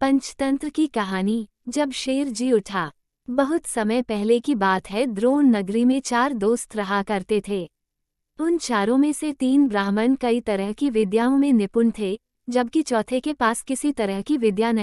पंचतंत्र की कहानी जब शेर जी उठा बहुत समय पहले की बात है द्रोण नगरी में चार दोस्त रहा करते थे उन चारों में से तीन ब्राह्मण कई तरह की विद्याओं में निपुण थे जबकि चौथे के पास किसी तरह की विद्या नहीं